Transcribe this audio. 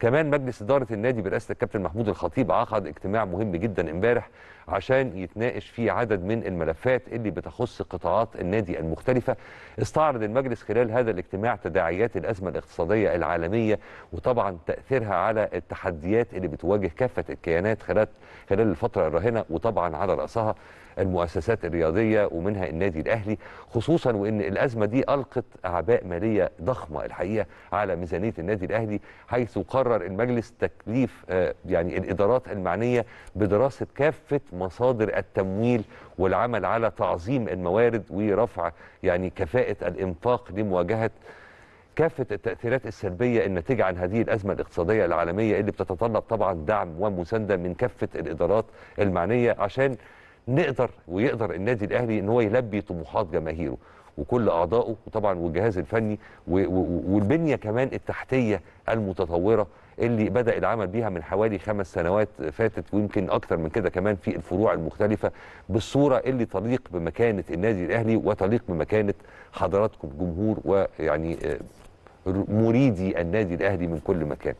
كمان مجلس اداره النادي برئاسه الكابتن محمود الخطيب عقد اجتماع مهم جدا امبارح عشان يتناقش في عدد من الملفات اللي بتخص قطاعات النادي المختلفة استعرض المجلس خلال هذا الاجتماع تداعيات الأزمة الاقتصادية العالمية وطبعا تأثيرها على التحديات اللي بتواجه كافة الكيانات خلال خلال الفترة الراهنة وطبعا على رأسها المؤسسات الرياضية ومنها النادي الأهلي خصوصا وأن الأزمة دي ألقت أعباء مالية ضخمة الحقيقة على ميزانية النادي الأهلي حيث قرر المجلس تكليف آه، يعني الإدارات المعنية بدراسة كافة مصادر التمويل والعمل على تعظيم الموارد ورفع يعني كفاءة الإنفاق لمواجهة كافة التأثيرات السلبية الناتجة عن هذه الأزمة الاقتصادية العالمية اللي بتتطلب طبعا دعم ومساندة من كافة الإدارات المعنية عشان نقدر ويقدر النادي الاهلي ان هو يلبي طموحات جماهيره وكل اعضائه وطبعا والجهاز الفني والبنيه كمان التحتيه المتطوره اللي بدا العمل بيها من حوالي خمس سنوات فاتت ويمكن اكثر من كده كمان في الفروع المختلفه بالصوره اللي تليق بمكانه النادي الاهلي وتليق بمكانه حضراتكم جمهور ويعني آه، مريدي النادي الاهلي من كل مكان